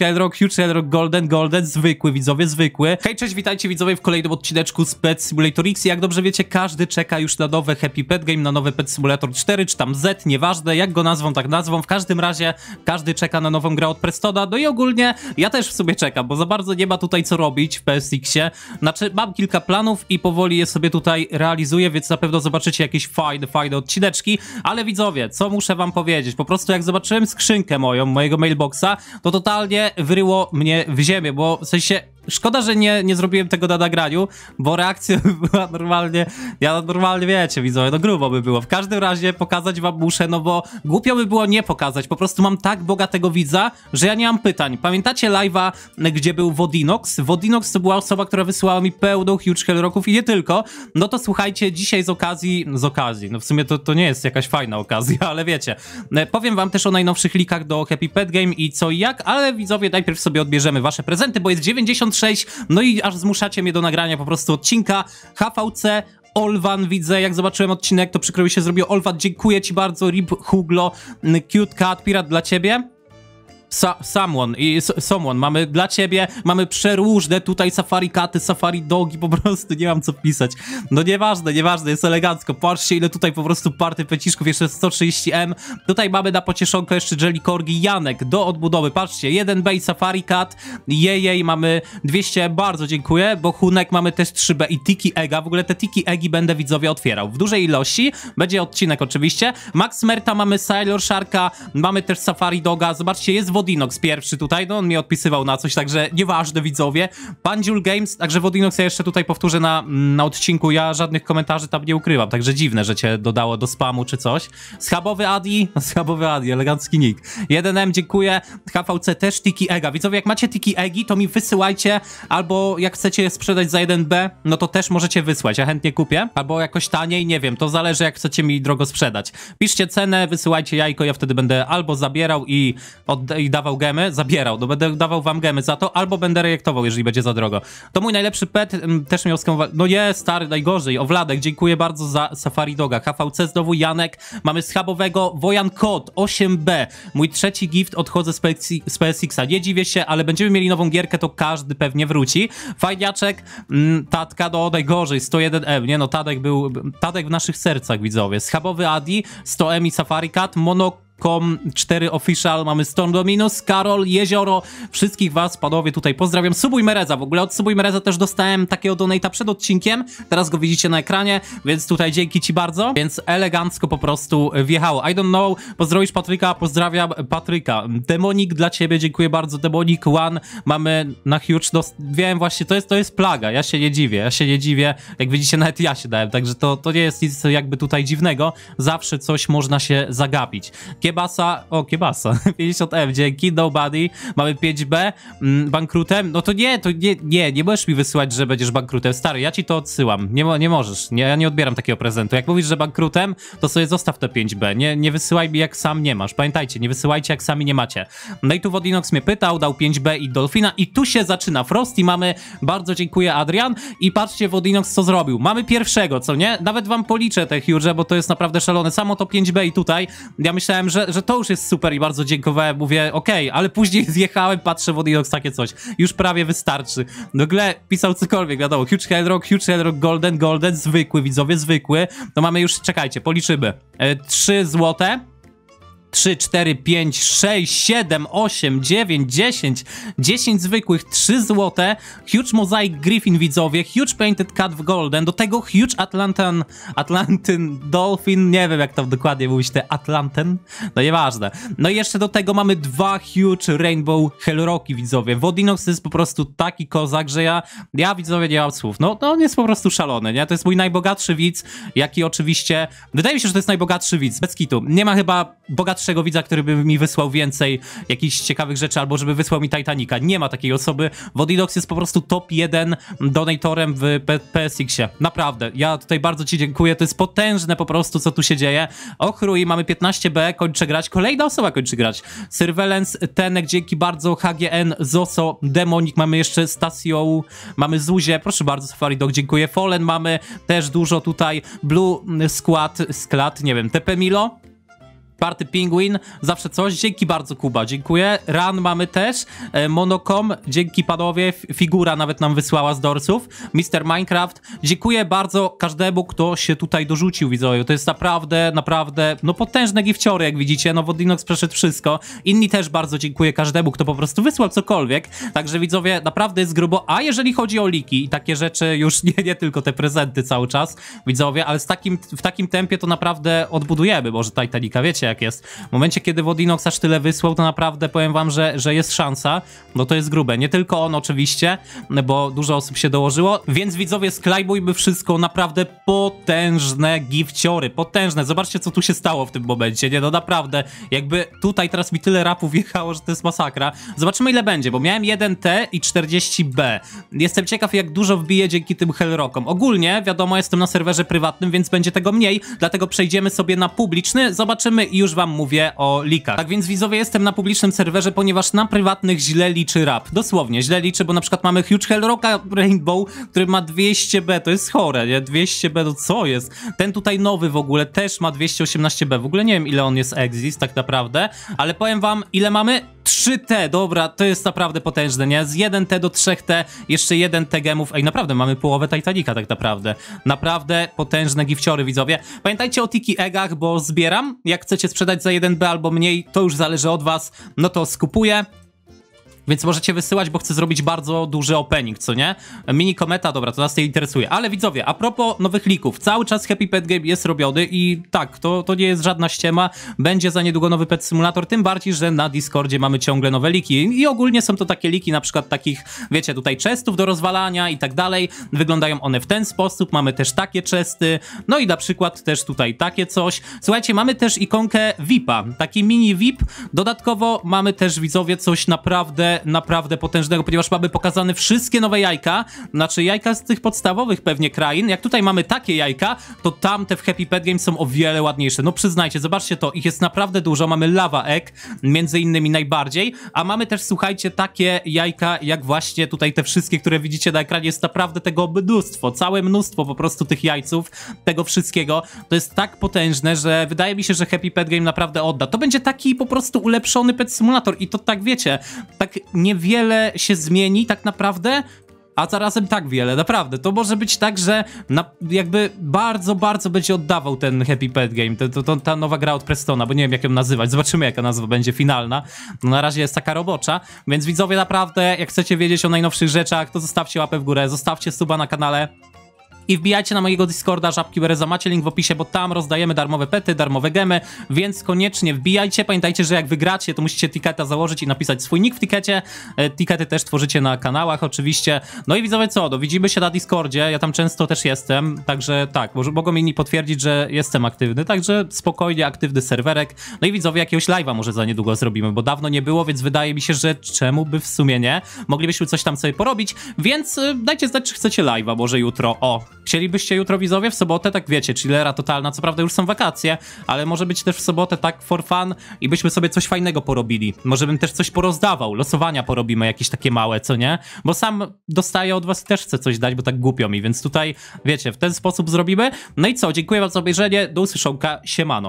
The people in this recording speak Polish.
Red Huge, Red Golden, Golden, zwykły widzowie, zwykły. Hej, cześć, witajcie widzowie w kolejnym odcineczku z Pet Simulator X. Jak dobrze wiecie, każdy czeka już na nowe Happy Pet Game, na nowe Pet Simulator 4 czy tam Z, nieważne, jak go nazwą, tak nazwą. W każdym razie każdy czeka na nową grę od Prestona, no i ogólnie ja też w sobie czekam, bo za bardzo nie ma tutaj co robić w PSX-ie. Znaczy, mam kilka planów i powoli je sobie tutaj realizuję, więc na pewno zobaczycie jakieś fajne, fajne odcineczki, ale widzowie, co muszę wam powiedzieć? Po prostu jak zobaczyłem skrzynkę moją, mojego mailboxa, to totalnie naprawdę mnie w ziemię, bo w sensie Szkoda, że nie, nie zrobiłem tego na nagraniu, bo reakcja była normalnie, ja normalnie wiecie, widzowie, no grubo by było. W każdym razie pokazać wam muszę, no bo głupio by było nie pokazać, po prostu mam tak bogatego widza, że ja nie mam pytań. Pamiętacie live'a, gdzie był Wodinox? Wodinox to była osoba, która wysłała mi pełną huge hell rocków i nie tylko. No to słuchajcie, dzisiaj z okazji, z okazji, no w sumie to, to nie jest jakaś fajna okazja, ale wiecie. E, powiem wam też o najnowszych likach do Happy Pet Game i co i jak, ale widzowie, najpierw sobie odbierzemy wasze prezenty, bo jest 93 przejść. No i aż zmuszacie mnie do nagrania po prostu odcinka HVC Olwan widzę, jak zobaczyłem odcinek, to przykro mi się zrobiło. Olwan, dziękuję ci bardzo, Rib Huglo, mm, Cute Cat, Pirat dla ciebie. Sa someone, i someone, mamy dla ciebie, mamy przeróżne tutaj safari katy, safari dogi, po prostu nie mam co wpisać. No nieważne, nieważne, jest elegancko. Patrzcie ile tutaj po prostu party peciszków, jeszcze 130M. Tutaj mamy na pocieszonko jeszcze Jelly Korgi Janek do odbudowy. Patrzcie, jeden B safari cat, jej, mamy 200, bardzo dziękuję, bo Hunek mamy też 3B i Tiki Ega. W ogóle te Tiki Egi będę widzowie otwierał w dużej ilości, będzie odcinek oczywiście. Max Merta mamy Sailor Sharka, mamy też safari doga, zobaczcie, jest woda Wodinox pierwszy tutaj, no on mi odpisywał na coś, także nieważne widzowie. Bandziul Games, także Wodinox ja jeszcze tutaj powtórzę na, na odcinku, ja żadnych komentarzy tam nie ukrywam, także dziwne, że cię dodało do spamu czy coś. Schabowy Adi, schabowy Adi, elegancki nick. 1M, dziękuję. HVC też, Tiki Ega. Widzowie, jak macie Tiki Egi, to mi wysyłajcie, albo jak chcecie je sprzedać za 1B, no to też możecie wysłać, ja chętnie kupię. Albo jakoś taniej, nie wiem, to zależy jak chcecie mi drogo sprzedać. Piszcie cenę, wysyłajcie jajko, ja wtedy będę albo zabierał i, oddej i dawał gemy, zabierał, no, będę dawał wam gemy za to, albo będę rejektował, jeżeli będzie za drogo. To mój najlepszy pet m, mm, też miał skąd... No jest stary, najgorzej. O dziękuję bardzo za Safari Doga. HVC znowu Janek, mamy schabowego Wojan Kod 8B. Mój trzeci gift, odchodzę z, PS z PSX-a. Nie dziwię się, ale będziemy mieli nową gierkę, to każdy pewnie wróci. Fajniaczek, m, mm, tatka, no najgorzej, 101M, nie no, Tadek był... Tadek w naszych sercach, widzowie. Schabowy Adi, 100M i Safari Cat, Mono Com 4 Official, mamy Stone Dominus, Karol, Jezioro, wszystkich was, panowie, tutaj pozdrawiam. Subuj Mereza, w ogóle od Subuj Mereza też dostałem takiego donata przed odcinkiem, teraz go widzicie na ekranie, więc tutaj dzięki ci bardzo, więc elegancko po prostu wjechało. I don't know, pozdrowisz Patryka, pozdrawiam Patryka. Demonik dla ciebie, dziękuję bardzo, Demonik One, mamy na huge, dost... wiem właśnie, to jest, to jest plaga, ja się nie dziwię, ja się nie dziwię, jak widzicie nawet ja się dałem, także to, to nie jest nic jakby tutaj dziwnego, zawsze coś można się zagapić. Kiedy Kiebasa, o Kiebasa, 50M, dzięki, nobody, mamy 5B, mm, bankrutem, no to nie, to nie, nie, nie możesz mi wysyłać, że będziesz bankrutem, stary, ja ci to odsyłam, nie, mo nie możesz, nie, ja nie odbieram takiego prezentu, jak mówisz, że bankrutem, to sobie zostaw te 5B, nie, nie wysyłaj mi jak sam nie masz, pamiętajcie, nie wysyłajcie jak sami nie macie. No i tu Wodinox mnie pytał, dał 5B i Dolfina i tu się zaczyna Frosty, mamy, bardzo dziękuję Adrian i patrzcie Wodinox co zrobił, mamy pierwszego, co nie, nawet wam policzę te huge, bo to jest naprawdę szalone, samo to 5B i tutaj, ja myślałem, że że, że to już jest super i bardzo dziękowałem, mówię okej, okay, ale później zjechałem, patrzę w Odinox takie coś, już prawie wystarczy. nagle pisał cokolwiek, wiadomo, Huge Hellrock, Huge Hellrock, Golden, Golden, zwykły widzowie, zwykły, to no mamy już, czekajcie, policzymy, 3 e, złote, 3, 4, 5, 6, 7, 8, 9, 10, 10 zwykłych, 3 złote, Huge Mosaic Griffin widzowie, Huge Painted Cat w Golden, do tego Huge Atlantan, Atlantyn Dolphin, nie wiem jak to dokładnie mówić, te Atlanten, no nieważne. No i jeszcze do tego mamy dwa Huge Rainbow Hellrocki widzowie, Wodinox jest po prostu taki kozak, że ja, ja widzowie nie mam słów, no, no on jest po prostu szalony, nie? To jest mój najbogatszy widz, jaki oczywiście, wydaje mi się, że to jest najbogatszy widz, bez kitu, nie ma chyba bogatszy bogatszego widza, który by mi wysłał więcej jakichś ciekawych rzeczy, albo żeby wysłał mi Titanica. Nie ma takiej osoby. Vodidox jest po prostu top 1 donatorem w PSX-ie. Naprawdę. Ja tutaj bardzo ci dziękuję. To jest potężne po prostu, co tu się dzieje. Ochrój, mamy 15B, kończę grać. Kolejna osoba kończy grać. Surveillance, Tenek, dzięki bardzo. HGN, Zoso, Demonik, mamy jeszcze Stasio, mamy Zuzie. Proszę bardzo, Safari Dog, dziękuję. Fallen mamy też dużo tutaj. Blue Squad, skład, nie wiem, TP Milo, Party Pingwin, zawsze coś. Dzięki bardzo, Kuba, dziękuję. Ran mamy też. E, Monocom, dzięki panowie. Figura nawet nam wysłała z dorsów. Mister Minecraft, dziękuję bardzo każdemu, kto się tutaj dorzucił, widzowie. To jest naprawdę, naprawdę, no potężne gifciory, jak widzicie. No, Wodinox przeszedł wszystko. Inni też bardzo dziękuję każdemu, kto po prostu wysłał cokolwiek. Także, widzowie, naprawdę jest grubo. A jeżeli chodzi o liki i takie rzeczy, już nie, nie tylko te prezenty cały czas, widzowie, ale z takim, w takim tempie to naprawdę odbudujemy może Titanica, wiecie jak jest. W momencie, kiedy Wodinox aż tyle wysłał, to naprawdę powiem wam, że, że jest szansa, no to jest grube. Nie tylko on oczywiście, bo dużo osób się dołożyło, więc widzowie sklajbujmy wszystko, naprawdę potężne gifciory, potężne. Zobaczcie, co tu się stało w tym momencie, nie no naprawdę. Jakby tutaj teraz mi tyle rapów wjechało, że to jest masakra. Zobaczymy ile będzie, bo miałem 1T i 40B. Jestem ciekaw, jak dużo wbije dzięki tym Hellrockom. Ogólnie, wiadomo, jestem na serwerze prywatnym, więc będzie tego mniej, dlatego przejdziemy sobie na publiczny, zobaczymy i już wam mówię o likach. Tak więc widzowie, jestem na publicznym serwerze, ponieważ na prywatnych źle liczy rap. Dosłownie, źle liczy, bo na przykład mamy Huge Hellrocka Rainbow, który ma 200B, to jest chore, nie? 200B to no co jest? Ten tutaj nowy w ogóle też ma 218B, w ogóle nie wiem ile on jest exist tak naprawdę, ale powiem wam ile mamy 3T, dobra, to jest naprawdę potężne, nie? Z 1T do 3T, jeszcze 1T gemów. Ej, naprawdę, mamy połowę Titanica tak naprawdę. Naprawdę potężne gifciory, widzowie. Pamiętajcie o tiki egach, bo zbieram. Jak chcecie sprzedać za 1B albo mniej, to już zależy od was. No to skupuję, więc możecie wysyłać, bo chcę zrobić bardzo duży opening, co nie? Mini kometa, dobra, to nas nie interesuje. Ale widzowie, a propos nowych lików, cały czas Happy Pet Game jest robiony i tak, to, to nie jest żadna ściema, będzie za niedługo nowy Pet Simulator, tym bardziej, że na Discordzie mamy ciągle nowe liki i ogólnie są to takie liki na przykład takich, wiecie, tutaj chestów do rozwalania i tak dalej, wyglądają one w ten sposób, mamy też takie chesty, no i na przykład też tutaj takie coś. Słuchajcie, mamy też ikonkę VIPa, taki mini VIP, dodatkowo mamy też widzowie coś naprawdę naprawdę potężnego, ponieważ mamy pokazane wszystkie nowe jajka, znaczy jajka z tych podstawowych pewnie krain. Jak tutaj mamy takie jajka, to tamte w Happy Pet Game są o wiele ładniejsze. No przyznajcie, zobaczcie to, ich jest naprawdę dużo. Mamy Lava Egg, między innymi najbardziej, a mamy też, słuchajcie, takie jajka, jak właśnie tutaj te wszystkie, które widzicie na ekranie. Jest naprawdę tego mnóstwo, całe mnóstwo po prostu tych jajców, tego wszystkiego. To jest tak potężne, że wydaje mi się, że Happy Pet Game naprawdę odda. To będzie taki po prostu ulepszony Pet Simulator i to tak wiecie, tak niewiele się zmieni tak naprawdę, a zarazem tak wiele, naprawdę. To może być tak, że na, jakby bardzo, bardzo będzie oddawał ten Happy Pet Game, to, to, ta nowa gra od Prestona, bo nie wiem jak ją nazywać, zobaczymy jaka nazwa będzie finalna. No, na razie jest taka robocza, więc widzowie naprawdę, jak chcecie wiedzieć o najnowszych rzeczach, to zostawcie łapę w górę, zostawcie suba na kanale, i wbijajcie na mojego Discorda Żabki Bereza, macie link w opisie, bo tam rozdajemy darmowe pety, darmowe gemy, więc koniecznie wbijajcie. Pamiętajcie, że jak wygracie, to musicie tiketa założyć i napisać swój nick w tikecie. E, tikety też tworzycie na kanałach oczywiście. No i widzowie co, Do no, widzimy się na Discordzie, ja tam często też jestem, także tak, może mogą inni potwierdzić, że jestem aktywny, także spokojnie aktywny serwerek. No i widzowie jakiegoś live'a może za niedługo zrobimy, bo dawno nie było, więc wydaje mi się, że czemu by w sumie nie? Moglibyśmy coś tam sobie porobić, więc e, dajcie znać, czy chcecie live'a może jutro. O, Chcielibyście jutro widzowie w sobotę, tak wiecie, chillera totalna, co prawda już są wakacje, ale może być też w sobotę tak for fun i byśmy sobie coś fajnego porobili. Może bym też coś porozdawał, losowania porobimy jakieś takie małe, co nie? Bo sam dostaję od was też chcę coś dać, bo tak głupio mi, więc tutaj, wiecie, w ten sposób zrobimy. No i co, dziękuję wam za obejrzenie, do usłyszonka, siemano.